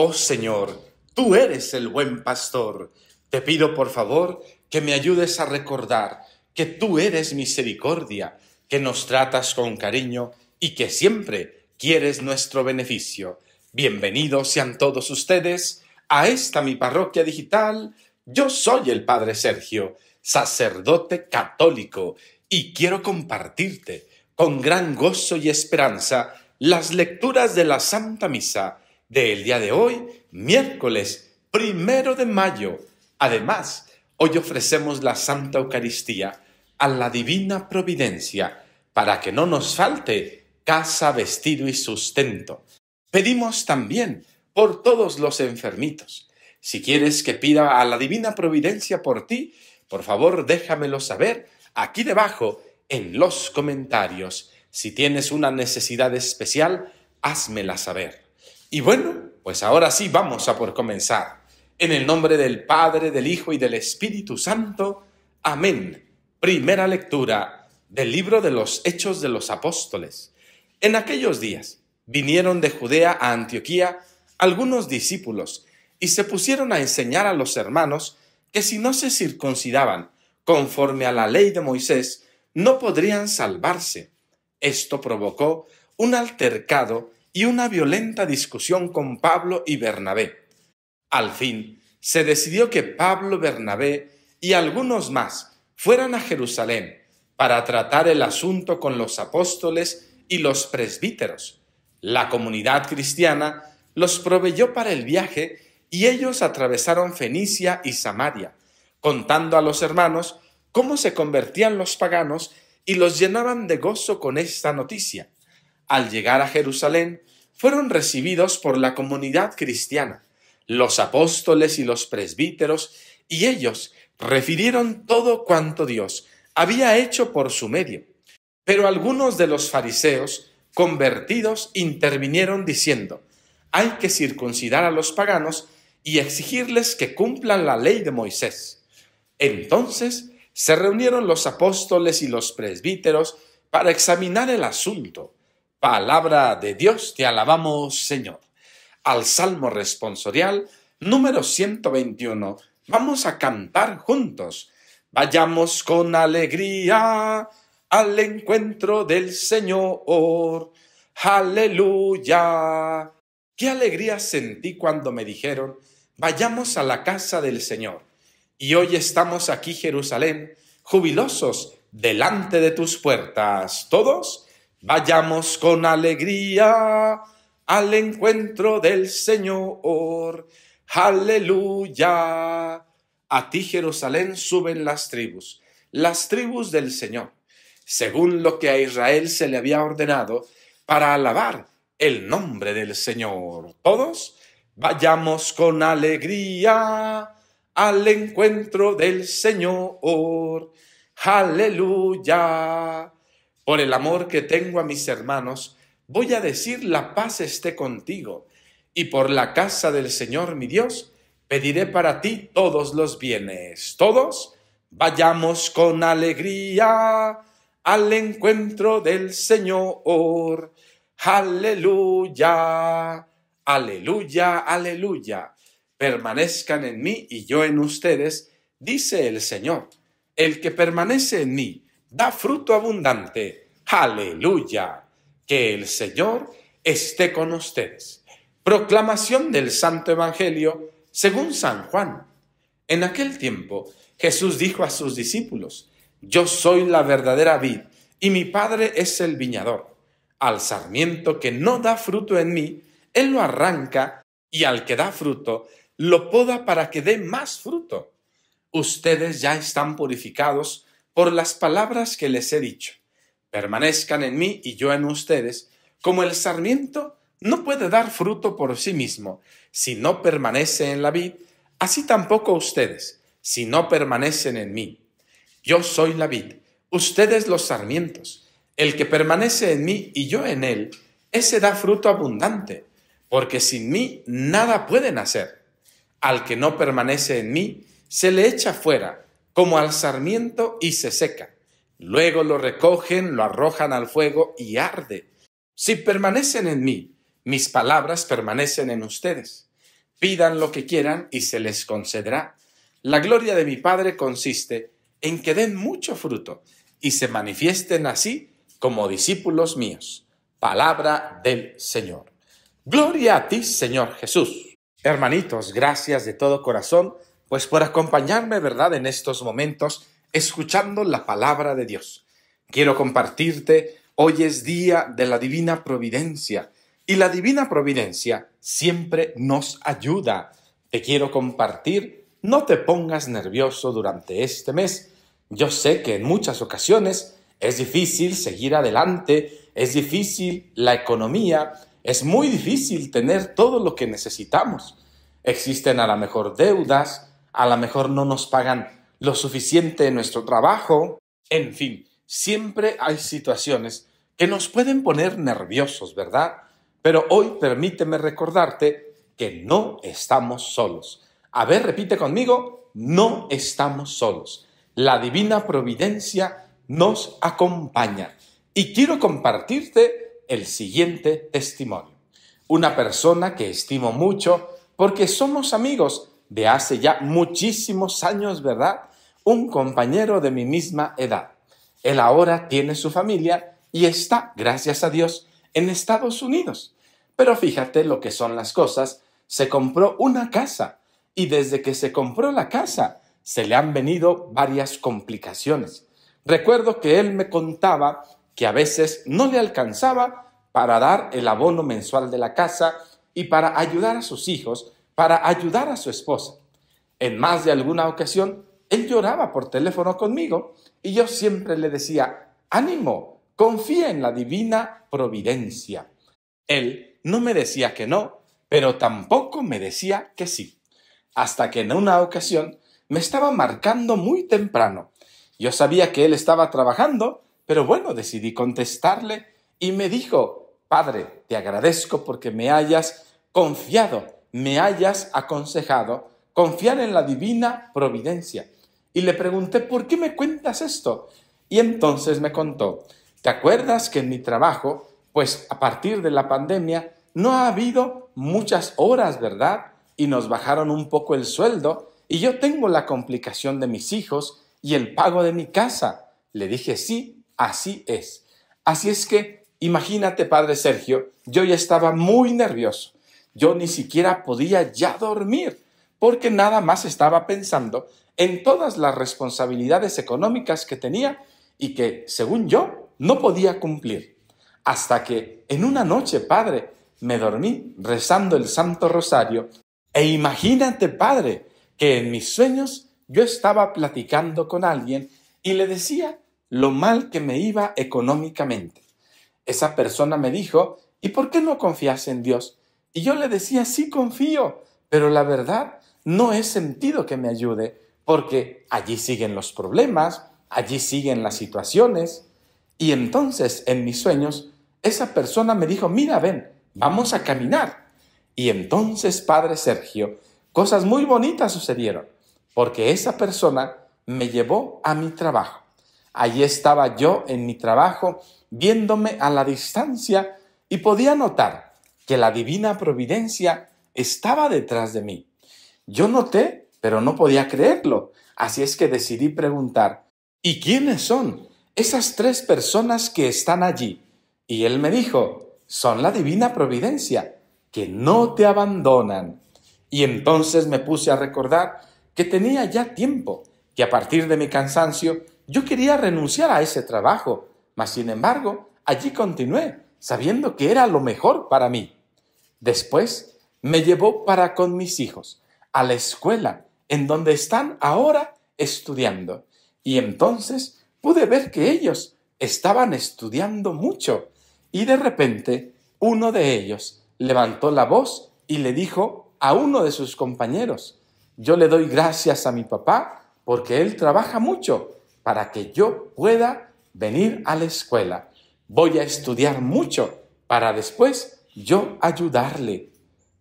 Oh Señor, tú eres el buen pastor. Te pido por favor que me ayudes a recordar que tú eres misericordia, que nos tratas con cariño y que siempre quieres nuestro beneficio. Bienvenidos sean todos ustedes a esta mi parroquia digital. Yo soy el Padre Sergio, sacerdote católico, y quiero compartirte con gran gozo y esperanza las lecturas de la Santa Misa del día de hoy, miércoles primero de mayo. Además, hoy ofrecemos la Santa Eucaristía a la Divina Providencia para que no nos falte casa, vestido y sustento. Pedimos también por todos los enfermitos. Si quieres que pida a la Divina Providencia por ti, por favor déjamelo saber aquí debajo en los comentarios. Si tienes una necesidad especial, házmela saber. Y bueno, pues ahora sí vamos a por comenzar. En el nombre del Padre, del Hijo y del Espíritu Santo. Amén. Primera lectura del libro de los Hechos de los Apóstoles. En aquellos días vinieron de Judea a Antioquía algunos discípulos y se pusieron a enseñar a los hermanos que si no se circuncidaban conforme a la ley de Moisés, no podrían salvarse. Esto provocó un altercado y una violenta discusión con Pablo y Bernabé. Al fin, se decidió que Pablo, Bernabé y algunos más fueran a Jerusalén para tratar el asunto con los apóstoles y los presbíteros. La comunidad cristiana los proveyó para el viaje y ellos atravesaron Fenicia y Samaria, contando a los hermanos cómo se convertían los paganos y los llenaban de gozo con esta noticia al llegar a Jerusalén, fueron recibidos por la comunidad cristiana, los apóstoles y los presbíteros, y ellos refirieron todo cuanto Dios había hecho por su medio. Pero algunos de los fariseos convertidos intervinieron diciendo, hay que circuncidar a los paganos y exigirles que cumplan la ley de Moisés. Entonces se reunieron los apóstoles y los presbíteros para examinar el asunto. Palabra de Dios, te alabamos, Señor. Al Salmo responsorial número 121, vamos a cantar juntos. Vayamos con alegría al encuentro del Señor. Aleluya. Qué alegría sentí cuando me dijeron, vayamos a la casa del Señor. Y hoy estamos aquí, Jerusalén, jubilosos, delante de tus puertas. Todos Vayamos con alegría al encuentro del Señor. Aleluya. A ti Jerusalén suben las tribus, las tribus del Señor, según lo que a Israel se le había ordenado, para alabar el nombre del Señor. Todos vayamos con alegría al encuentro del Señor. Aleluya. Por el amor que tengo a mis hermanos, voy a decir la paz esté contigo, y por la casa del Señor mi Dios, pediré para ti todos los bienes. Todos vayamos con alegría al encuentro del Señor. Aleluya, aleluya, aleluya. Permanezcan en mí y yo en ustedes, dice el Señor. El que permanece en mí, da fruto abundante. Aleluya. Que el Señor esté con ustedes. Proclamación del Santo Evangelio según San Juan. En aquel tiempo Jesús dijo a sus discípulos, Yo soy la verdadera vid y mi Padre es el viñador. Al sarmiento que no da fruto en mí, Él lo arranca y al que da fruto, lo poda para que dé más fruto. Ustedes ya están purificados por las palabras que les he dicho. Permanezcan en mí y yo en ustedes, como el sarmiento no puede dar fruto por sí mismo si no permanece en la vid, así tampoco ustedes si no permanecen en mí. Yo soy la vid, ustedes los sarmientos. El que permanece en mí y yo en él, ese da fruto abundante, porque sin mí nada pueden hacer. Al que no permanece en mí, se le echa fuera como al sarmiento y se seca. Luego lo recogen, lo arrojan al fuego y arde. Si permanecen en mí, mis palabras permanecen en ustedes. Pidan lo que quieran y se les concederá. La gloria de mi Padre consiste en que den mucho fruto y se manifiesten así como discípulos míos. Palabra del Señor. Gloria a ti, Señor Jesús. Hermanitos, gracias de todo corazón pues por acompañarme, ¿verdad?, en estos momentos, escuchando la palabra de Dios. Quiero compartirte, hoy es día de la divina providencia, y la divina providencia siempre nos ayuda. Te quiero compartir, no te pongas nervioso durante este mes. Yo sé que en muchas ocasiones es difícil seguir adelante, es difícil la economía, es muy difícil tener todo lo que necesitamos. Existen a la mejor deudas, a lo mejor no nos pagan lo suficiente en nuestro trabajo, en fin, siempre hay situaciones que nos pueden poner nerviosos, ¿verdad? Pero hoy permíteme recordarte que no estamos solos. A ver, repite conmigo, no estamos solos. La divina providencia nos acompaña. Y quiero compartirte el siguiente testimonio. Una persona que estimo mucho porque somos amigos de hace ya muchísimos años, ¿verdad? Un compañero de mi misma edad. Él ahora tiene su familia y está, gracias a Dios, en Estados Unidos. Pero fíjate lo que son las cosas. Se compró una casa y desde que se compró la casa se le han venido varias complicaciones. Recuerdo que él me contaba que a veces no le alcanzaba para dar el abono mensual de la casa y para ayudar a sus hijos para ayudar a su esposa. En más de alguna ocasión, él lloraba por teléfono conmigo y yo siempre le decía, ánimo, confía en la divina providencia. Él no me decía que no, pero tampoco me decía que sí. Hasta que en una ocasión me estaba marcando muy temprano. Yo sabía que él estaba trabajando, pero bueno, decidí contestarle y me dijo, Padre, te agradezco porque me hayas confiado me hayas aconsejado confiar en la divina providencia. Y le pregunté, ¿por qué me cuentas esto? Y entonces me contó, ¿te acuerdas que en mi trabajo, pues a partir de la pandemia, no ha habido muchas horas, ¿verdad? Y nos bajaron un poco el sueldo y yo tengo la complicación de mis hijos y el pago de mi casa. Le dije, sí, así es. Así es que, imagínate, padre Sergio, yo ya estaba muy nervioso yo ni siquiera podía ya dormir, porque nada más estaba pensando en todas las responsabilidades económicas que tenía y que, según yo, no podía cumplir. Hasta que, en una noche, padre, me dormí rezando el Santo Rosario. E imagínate, padre, que en mis sueños yo estaba platicando con alguien y le decía lo mal que me iba económicamente. Esa persona me dijo, ¿y por qué no confías en Dios? Y yo le decía, sí confío, pero la verdad no es sentido que me ayude, porque allí siguen los problemas, allí siguen las situaciones. Y entonces en mis sueños, esa persona me dijo, mira, ven, vamos a caminar. Y entonces, padre Sergio, cosas muy bonitas sucedieron, porque esa persona me llevó a mi trabajo. Allí estaba yo en mi trabajo, viéndome a la distancia y podía notar que la divina providencia estaba detrás de mí. Yo noté, pero no podía creerlo, así es que decidí preguntar, ¿y quiénes son esas tres personas que están allí? Y él me dijo, son la divina providencia, que no te abandonan. Y entonces me puse a recordar que tenía ya tiempo, que a partir de mi cansancio yo quería renunciar a ese trabajo, mas sin embargo, allí continué, sabiendo que era lo mejor para mí. Después me llevó para con mis hijos a la escuela en donde están ahora estudiando. Y entonces pude ver que ellos estaban estudiando mucho. Y de repente uno de ellos levantó la voz y le dijo a uno de sus compañeros, yo le doy gracias a mi papá porque él trabaja mucho para que yo pueda venir a la escuela. Voy a estudiar mucho para después yo ayudarle.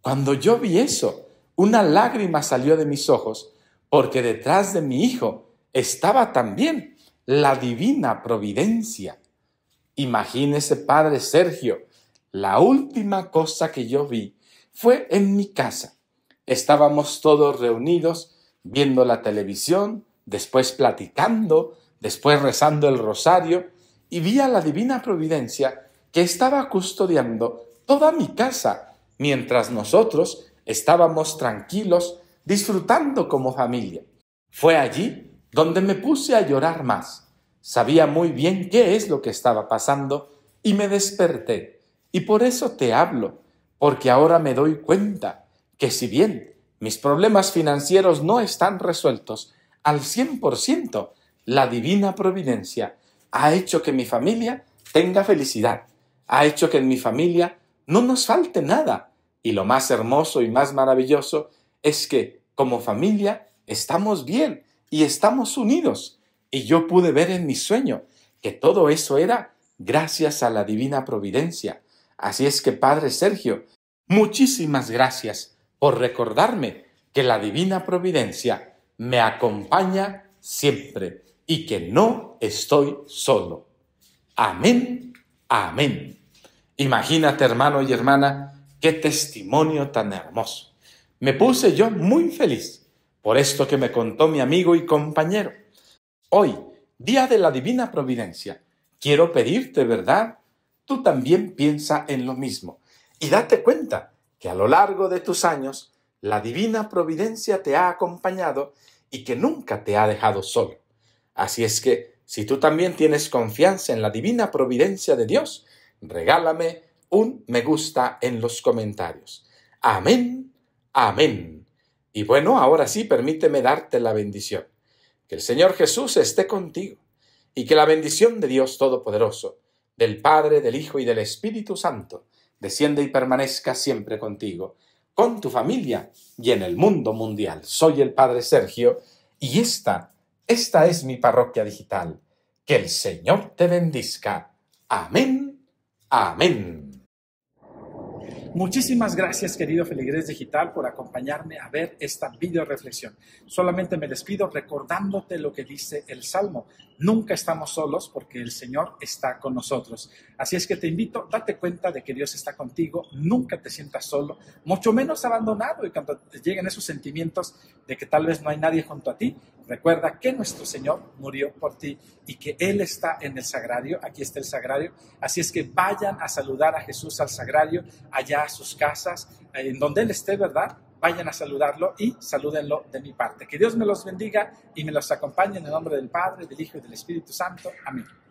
Cuando yo vi eso, una lágrima salió de mis ojos, porque detrás de mi hijo estaba también la divina providencia. Imagínese, padre Sergio, la última cosa que yo vi fue en mi casa. Estábamos todos reunidos viendo la televisión, después platicando, después rezando el rosario, y vi a la divina providencia que estaba custodiando toda mi casa, mientras nosotros estábamos tranquilos, disfrutando como familia. Fue allí donde me puse a llorar más. Sabía muy bien qué es lo que estaba pasando y me desperté. Y por eso te hablo, porque ahora me doy cuenta que si bien mis problemas financieros no están resueltos al 100%, la divina providencia ha hecho que mi familia tenga felicidad, ha hecho que en mi familia no nos falte nada. Y lo más hermoso y más maravilloso es que como familia estamos bien y estamos unidos. Y yo pude ver en mi sueño que todo eso era gracias a la divina providencia. Así es que, Padre Sergio, muchísimas gracias por recordarme que la divina providencia me acompaña siempre y que no estoy solo. Amén, amén. Imagínate, hermano y hermana, qué testimonio tan hermoso. Me puse yo muy feliz por esto que me contó mi amigo y compañero. Hoy, día de la divina providencia, quiero pedirte, ¿verdad? Tú también piensa en lo mismo y date cuenta que a lo largo de tus años la divina providencia te ha acompañado y que nunca te ha dejado solo. Así es que, si tú también tienes confianza en la divina providencia de Dios, regálame un me gusta en los comentarios. Amén, amén. Y bueno, ahora sí, permíteme darte la bendición. Que el Señor Jesús esté contigo y que la bendición de Dios Todopoderoso, del Padre, del Hijo y del Espíritu Santo, descienda y permanezca siempre contigo, con tu familia y en el mundo mundial. Soy el Padre Sergio y esta, esta es mi parroquia digital. Que el Señor te bendiga. Amén. Amén. Muchísimas gracias, querido Feligres Digital, por acompañarme a ver esta video reflexión. Solamente me despido recordándote lo que dice el Salmo. Nunca estamos solos porque el Señor está con nosotros. Así es que te invito, date cuenta de que Dios está contigo, nunca te sientas solo, mucho menos abandonado. Y cuando lleguen esos sentimientos de que tal vez no hay nadie junto a ti, Recuerda que nuestro Señor murió por ti y que Él está en el sagrario. Aquí está el sagrario. Así es que vayan a saludar a Jesús al sagrario, allá a sus casas, eh, en donde Él esté, ¿verdad? Vayan a saludarlo y salúdenlo de mi parte. Que Dios me los bendiga y me los acompañe en el nombre del Padre, del Hijo y del Espíritu Santo. Amén.